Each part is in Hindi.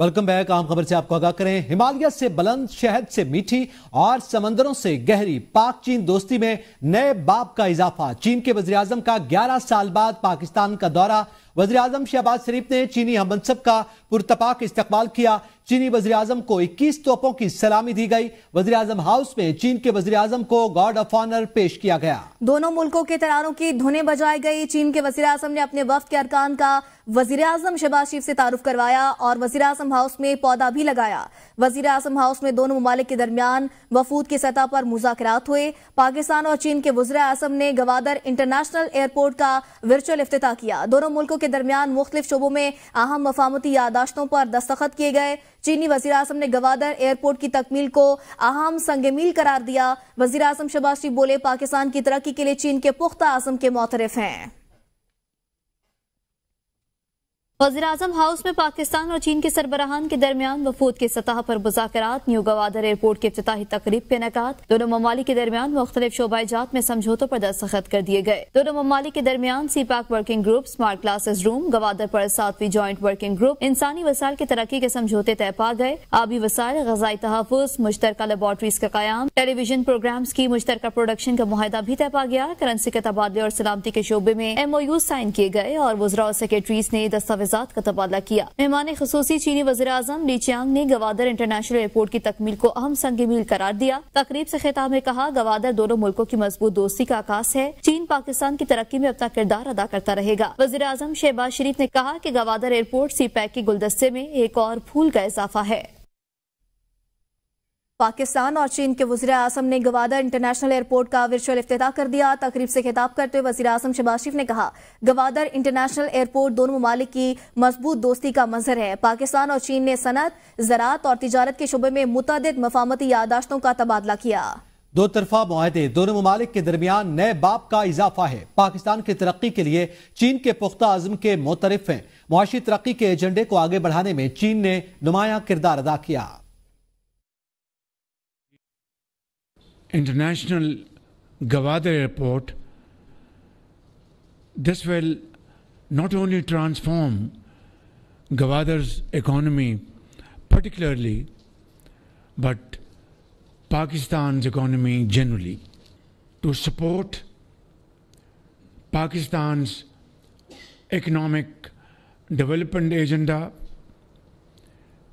वेलकम बैक आम खबर से आपको आगाह करें हिमालय से बुलंद शहद से मीठी और समंदरों से गहरी पाक चीन दोस्ती में नए बाप का इजाफा चीन के वजी का 11 साल बाद पाकिस्तान का दौरा वजी अजम शहबाज शरीफ ने चीनी हम मनसब का पुरतपाक इस्तेमाल किया चीनी वजी अजम को इक्कीस तोपों की सलामी दी गई वजी अजम हाउस में चीन के वजी अजम को गार्ड ऑफ ऑनर पेश किया गया दोनों मुल्कों के तरारों की धुने बजाई गई चीन के वजी अजम ने अपने वफ के अरकान का वजी अजम शहबाज शरीफ से तारुफ करवाया और वजी अजम हाउस में पौधा भी लगाया वजीर अजम हाउस में दोनों ममालिक के दरमियान वफूद की सतह पर मुजात हुए पाकिस्तान और चीन के वजी अजम ने गवादर इंटरनेशनल एयरपोर्ट का वर्चुअल अफ्ताह किया दोनों मुल्कों के दरमियान मुख्तलिफ शोबों में अहम मफामती यादाश्तों पर दस्तखत किए गए चीनी वजी अजम ने गवादर एयरपोर्ट की तकमील को अहम संग मील करार दिया वजी अजम शबाशी बोले पाकिस्तान की तरक्की के लिए चीन के पुख्ता आजम के मोतरफ हैं वजीर अजम हाउस में पाकिस्तान और चीन के सरबराहान के दरमियान वफूद की सतह पर मुजात न्यू गवादर एयरपोर्ट की अफ्ताही तकरीब के इनका दोनों ममालिक के दरमियान मुख्तलिफ जात में समझौतों पर दस्तखत कर दिए गए दोनों ममालिक के दरमियान CPEC working group smart classes room Gwadar पर सातवीं ज्वाइंट वर्किंग ग्रुप इंसानी वसायल की तरक्की के समझौते तय पा गए आबी वसायल गजाई तहफ़ मुश्तर लेबॉरटरीज का क्याम टेलीविजन प्रोग्राम्स की मुश्तर प्रोडक्शन का माहदा भी तय पा गया करेंसी के तबादले और सलामती के शोबे में एम ओ यू साइन किए गए और वजरा और सेक्रेटरीज ने दस्तावेज आजाद का तबादला किया मेहमान खसूसी चीनी वजी अजम ली चियांग ने गवादर इंटरनेशनल एयरपोर्ट की तकमील को अहम संग मील करार दिया तकरीब ऐसी खिताब में कहा गवादर दोनों मुल्कों की मजबूत दोस्ती का आकाश है चीन पाकिस्तान की तरक्की में अपना किरदार अदा करता रहेगा वजी अजम शहबाज शरीफ ने कहा की गवादर एयरपोर्ट सी पैक के गुलदस्ते में एक और फूल का इजाफा है पाकिस्तान और चीन के वजी अजम ने गवादर इंटरनेशनल एयरपोर्ट का वर्चुअल अफ्ताह कर दिया तकरीब से खिताब करते हुए वजी अजम शबाज शरीफ ने कहा गवादर इंटरनेशनल एयरपोर्ट दोनों ममालिक की मजबूत दोस्ती का मंजर है पाकिस्तान और चीन ने सनत ज़रात और तजारत के शुबे में मुतद मफामती यादाश्तों का तबादला किया दो तरफा माहे दोनों ममालिक के दरमियान नए बाप का इजाफा है पाकिस्तान की तरक्की के लिए चीन के पुख्ता आजम के मुतरफ हैं मुआशी तरक्की के एजेंडे को आगे बढ़ाने में चीन ने नुमाया किरदार अदा किया International Gawadar Airport, this will not only transform Gawadar's economy, particularly, but Pakistan's economy generally. To support Pakistan's economic development agenda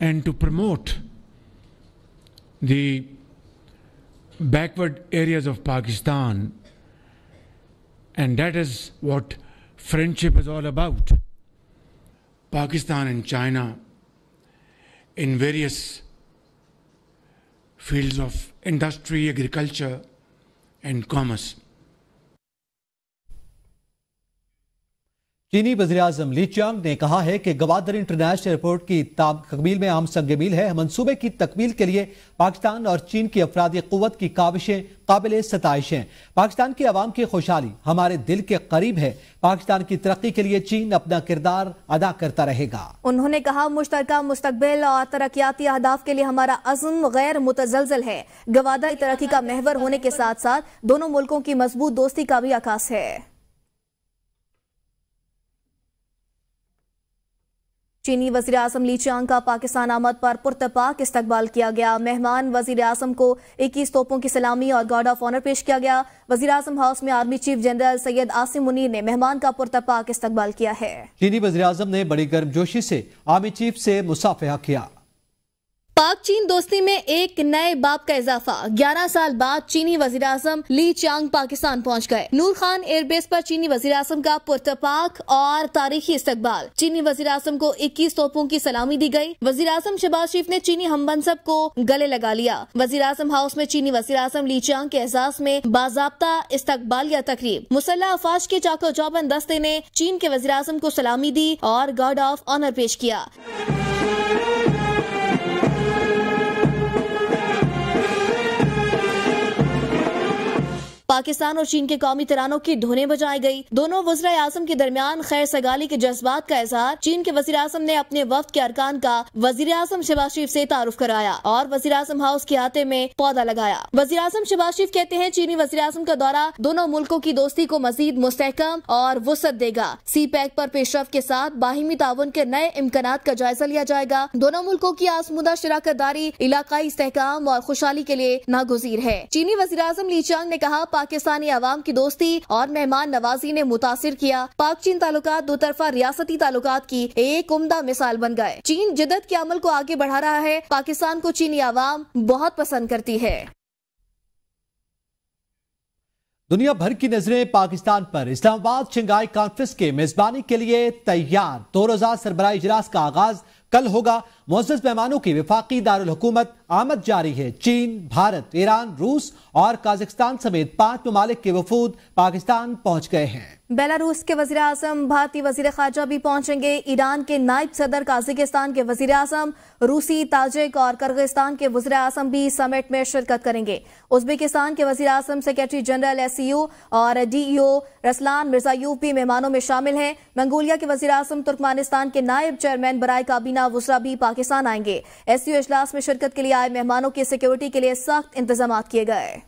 and to promote the backward areas of Pakistan. And that is what friendship is all about. Pakistan and China, in various fields of industry, agriculture, and commerce. चीनी वजी अजम ली चांग ने कहा है कि गवादर इंटरनेशनल एयरपोर्ट की तकबील में आम संग मील है मनसूबे की तकमील के लिए पाकिस्तान और चीन की अफराधी क़वत की काविशें काबिल सतश हैं पाकिस्तान की आवाम की खुशहाली हमारे दिल के करीब है पाकिस्तान की तरक्की के लिए चीन अपना किरदार अदा करता रहेगा उन्होंने कहा मुश्तर मुस्तबिल और तरक्याती अहदाफ के लिए हमारा अजम गैर मुतजलजल है गवादर तरक्की का महवर होने के साथ साथ दोनों मुल्कों की मजबूत दोस्ती का भी आकाश है चीनी वजीर अजम ली चांग का पाकिस्तान आमद पर पुरतपाक इस्तकबाल किया गया मेहमान वजीर अजम को इक्कीस तोपों की सलामी और गार्ड ऑफ ऑनर पेश किया गया वजीर अजम हाउस में army chief general Syed Asim Munir ने मेहमान का पुरतपाक इस्तकबाल किया है चीनी वजी अजम ने बड़ी गर्मजोशी से आर्मी चीफ से मुसाफिया किया पाक चीन दोस्ती में एक नए बाप का इजाफा 11 साल बाद चीनी वजीर ली चांग पाकिस्तान पहुंच गए नूर खान एयरबेस पर चीनी वजीर अजम का पुरतपाक और तारीखी इस्तकबाल चीनी वजीर को 21 तोपों की सलामी दी गई वजीर अजम शहबाज शरीफ ने चीनी हमबनसब को गले लगा लिया वजीर अजम हाउस में चीनी वजीर अजम ली चांग के एजाज में बाबा इस्तबाल या तकरीब मुसल्ह अफाज के चाको चौबन दस्ते ने चीन के वजीर अजम को सलामी दी और गार्ड ऑफ ऑनर पेश किया पाकिस्तान और चीन के कौमी तरानों की धुने बजाई गयी दोनों वजर आजम के दरमियान खैर सगाली के जज्बात का इजहार चीन के वजी अजम ने अपने वफद के अरकान का वजी अजम शबाज शरीफ ऐसी तारुफ कराया और वजी अजम हाउस के आते में पौधा लगाया वजी अजम शबाज शरीफ कहते हैं चीनी वजी अजम का दौरा दोनों मुल्कों की दोस्ती को मजीद मुस्तकम और वसत देगा सी पैक आरोप पेशरफ के साथ बाहिमी ताउन के नए इम्कान का जायजा लिया जाएगा दोनों मुल्कों की आसमुदा शराकत दारी इलाकाई इसकाम और खुशहाली के लिए नागुजीर है चीनी वजी अजम ली चांग ने कहा पाकिस्तान पाकिस्तानी आवाम की दोस्ती और मेहमान नवाजी ने मुतासर किया पाक चीन ताल्लुकात दो तरफा रियासती ताल्लुकात की एक उमदा मिसाल बन गए चीन जिदत के अमल को आगे बढ़ा रहा है पाकिस्तान को चीनी आवाम बहुत पसंद करती है दुनिया भर की नजरें पाकिस्तान पर इस्लामाबाद शंघाई कॉन्फ्रेंस के मेजबानी के लिए तैयार दो रोजा सरबरा इजलास का आगाज़ कल होगा मोजस मेहमानों की विफाकी दारकूमत आमद जारी है चीन भारत ईरान रूस और काजिकिस्तान समेत पांच ममालिक के वफूद पाकिस्तान पहुंच गए हैं बेलारूस के वजीर अजम भारतीय वजीर खारजा भी पहुंचेंगे ईरान के नायब सदर काजिकिस्तान के वजीर अजम रूसी ताजिक और कर्गिस्तान के वजीर अजम भी समिट में शिरकत करेंगे उज्बेकिस्तान के वजीर अजम सेक्रेटरी जनरल एस और डीईओ रसलान मिर्जायूब भी मेहमानों में शामिल हैं मंगोलिया के वजीर अजम तुर्कमानिस्तान के नायब चेयरमैन बरए काबीना वजरा भी पाकिस्तान आएंगे एस इजलास में शिरकत के लिए आए मेहमानों की सिक्योरिटी के लिए सख्त इंतजाम किए गए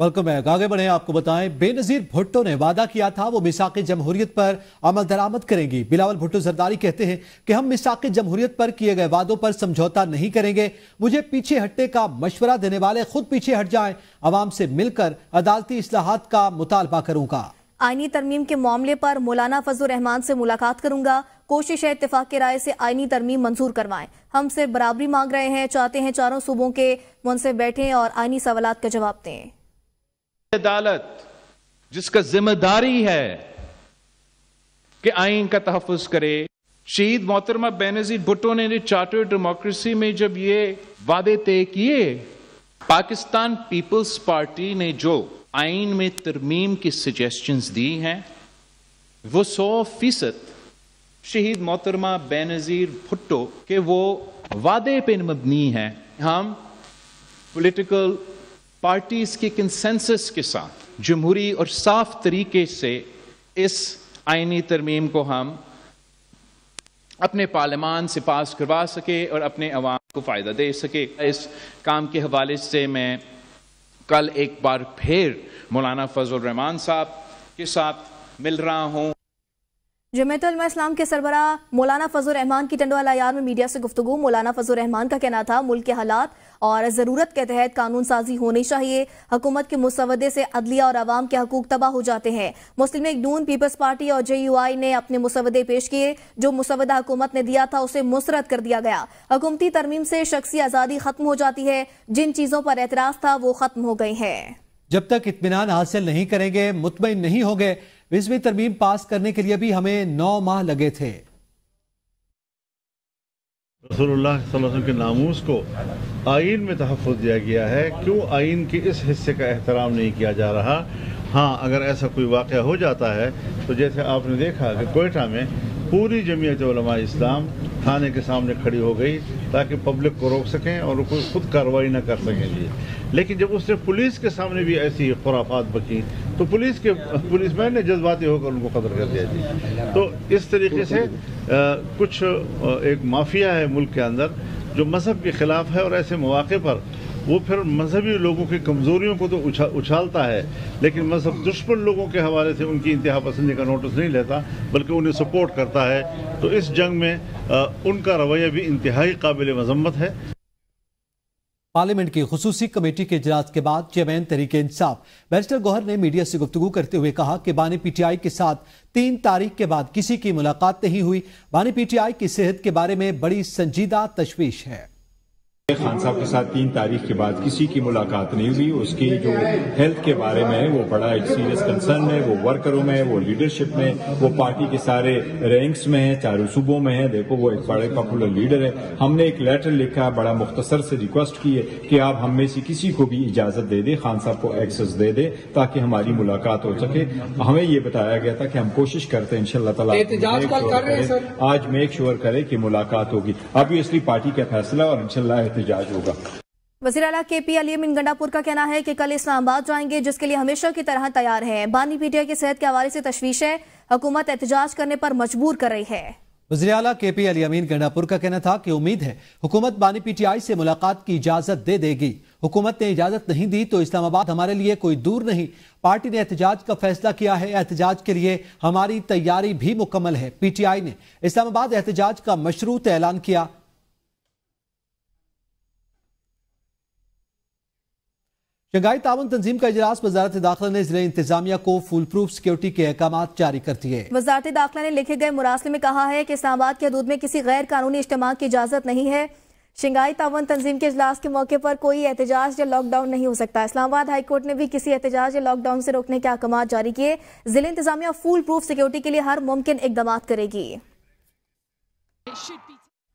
वेलकम बैक आगे बढ़े आपको बताएं बेनजीर भुट्टो ने वादा किया था वो मिसाक जमहूरियत पर अमल दरामद करेंगी बिलावल भुट्टो जरदारी कहते हैं कि हम मिसाक जमहूरियत पर किए गए वादों पर समझौता नहीं करेंगे मुझे पीछे हटने का मशवरा देने वाले खुद पीछे हट जाएं आवाम से मिलकर अदालती असलाहत का मुतालबा करूंगा आईनी तरमीम के मामले पर मौलाना फजल रहमान से मुलाकात करूंगा कोशिश है इतफाक के राय से आईनी तरमीम मंजूर करवाएं हम सिर्फ बराबरी मांग रहे हैं चाहते हैं चारों सूबों के मुंसिफ बैठें और आईनी सवाल का जवाब दें अदालत जिसका जिम्मेदारी है कि आइन का तहफ़ करे शहीद मोहतरमा बेनजीर भुट्टो ने चार्ट डेमोक्रेसी में जब ये वादे तय किए पाकिस्तान पीपल्स पार्टी ने जो आइन में तरमीम की सजेशंस दी हैं वो सौ फीसद शहीद मोहतरमा बेनज़ीर भुट्टो के वो वादे पे मबनी है हम पॉलिटिकल पार्टीज के कंसेंसस के साथ जमहूरी और साफ तरीके से इस आइनी तरमीम को हम अपने पार्लियामान से पास करवा सके और अपने अवाम को फ़ायदा दे सके इस काम के हवाले से मैं कल एक बार फिर मौलाना फजल रहमान साहब के साथ मिल रहा हूँ जमयत इस्लाम के सरबरा मौलाना फजल रहमान की टंडवा लायार में मीडिया से गुफ्तु मौलाना फजल रहमान का कहना था मुल्क के हालात और ज़रूरत के तहत कानून साजी होनी चाहिए हुकूमत के मुसवदे से अदलिया और आवाम के हकूक तबाह हो जाते हैं मुस्लिम नून पीपल्स पार्टी और जे यू आई ने अपने मुसवदे पेश किए जो मुसवदा हुकूमत ने दिया था उसे मुस्रद कर दिया गया हुकूमती तरमीम से शख्सी आज़ादी ख़त्म हो जाती है जिन चीज़ों पर एतराज़ था वो ख़त्म हो गई है जब तक इतमान हासिल नहीं करेंगे मुतमिन नहीं होंगे इसमें तरमीम पास करने के लिए भी हमें नौ माह लगे थे रसोल्ला के नामूस को आइन में तहफ़ दिया गया है क्यों आइन के इस हिस्से का एहतराम नहीं किया जा रहा हाँ अगर ऐसा कोई वाक़ हो जाता है तो जैसे आपने देखा कि कोयटा में पूरी जमीयत इस्लाम थाने के सामने खड़ी हो गई ताकि पब्लिक को रोक सकें और कोई खुद कार्रवाई ना कर सकें लेकिन जब उसने पुलिस के सामने भी ऐसी खुराफात बकी तो पुलिस के पुलिसमैन ने जज्बाती होकर उनको कत्ल कर दिया जी तो इस तरीके से आ, कुछ एक माफिया है मुल्क के अंदर जो मज़हब के ख़िलाफ़ है और ऐसे मौाक़े पर वो फिर मजहबी लोगों की कमज़ोरियों को तो उछा उछालता है लेकिन मजहब दुश्मन लोगों के हवाले से उनकी इंतहा पसंदी का नोटिस नहीं लेता बल्कि उन्हें सपोर्ट करता है तो इस जंग में आ, उनका रवैया भी इंतहाई काबिल मजम्मत है पार्लियामेंट की खसूसी कमेटी के इजलास के बाद चेयरमैन तरीके इंसाफ बैरिस्टर गौहर ने मीडिया से गुफ्तु करते हुए कहा कि बानी पीटीआई के साथ तीन तारीख के बाद किसी की मुलाकात नहीं हुई बानी पीटीआई की सेहत के बारे में बड़ी संजीदा तशवीश है खान साहब के साथ तीन तारीख के बाद किसी की मुलाकात नहीं हुई उसकी जो हेल्थ के बारे में वो बड़ा एक सीरियस कंसर्न है वो वर्करों में वो लीडरशिप में वो पार्टी के सारे रैंक्स में है चारों सूबों में है देखो वो एक बड़े पॉपुलर लीडर है हमने एक लेटर लिखा बड़ा मुख्तसर से रिक्वेस्ट की है कि आप हम में से किसी को भी इजाजत दे दें खान साहब को एक्सेस दे दें ताकि हमारी मुलाकात हो सके हमें ये बताया गया था कि हम कोशिश करते हैं इनशाला आज मेक श्योर करें कि मुलाकात होगी अभी इसलिए पार्टी का फैसला और इनशाला एहतजाज होगा वजी अला के पी अली अमीन गंडापुर का कहना है कि कल इस्लामाबाद जाएंगे जिसके लिए हमेशा की तरह तैयार हैं बानी पीटीआई की सेहत के हवाले से तशवीश है हुकूमत एहतजाज करने पर मजबूर कर रही है वजी अला के पी अली अमीन गंडापुर का कहना था कि उम्मीद है हुकूमत बानी पीटीआई से मुलाकात की इजाजत दे देगी हुकूमत ने इजाजत नहीं दी तो इस्लामाबाद हमारे लिए कोई दूर नहीं पार्टी ने एहतजाज का फैसला किया है एहतजाज के लिए हमारी तैयारी भी मुकम्मल है पीटीआई ने इस्लामाबाद एहतजाज का मशरूत ऐलान किया शंघाई तावन तंजीम का इजलास वजारत दाखिला ने जिले इंतजामिया को फुल प्रूफ सिक्योरिटी के अहकाम जारी कर दिए वजारत दाखिला ने लिखे गए मुरासले में कहा है कि इस्लामाबाद के हदूद में किसी गैर कानूनी इज्तम की इजाजत नहीं है शंघाई तावन तंजीम के अजलास के मौके पर कोई एहतजाज या लॉकडाउन नहीं हो सकता इस्लामाबाद हाईकोर्ट ने भी किसी एहतजाज या लॉकडाउन से रोकने के अहकाम जारी किए जिले इंतजामिया फुल प्रूफ सिक्योरिटी के लिए हर मुमकिन इकदाम करेगी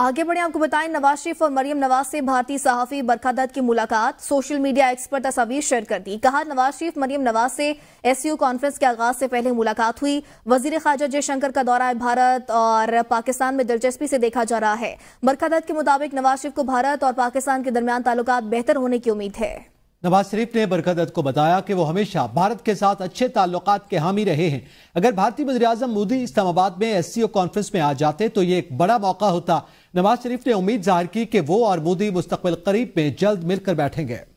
आगे बढ़े आपको बताएं नवाज शरीफ और मरियम नवाज से भारतीय सहाफी बरखा दत्त की मुलाकात सोशल मीडिया एक्सपर्ट तस्वीर शेयर कर दी कहा नवाज शरीफ मरियम नवाज से एसयू कॉन्फ्रेंस के आगाज से पहले मुलाकात हुई वजीर खाजा जयशंकर का दौरा है भारत और पाकिस्तान में दिलचस्पी से देखा जा रहा है बरखा दत्त के मुताबिक नवाज शरीफ को भारत और पाकिस्तान के दरमियान ताल्लुक बेहतर होने की उम्मीद है नवाज शरीफ ने बरकदत को बताया कि वो हमेशा भारत के साथ अच्छे ताल्लुक के हामी रहे हैं अगर भारतीय वजी अजम मोदी इस्लामाबाद में एस सी ओ कॉन्फ्रेंस में आ जाते तो ये एक बड़ा मौका होता नवाज शरीफ ने उम्मीद जाहिर की कि वो और मोदी मुस्तबिल करीब में जल्द मिलकर बैठेंगे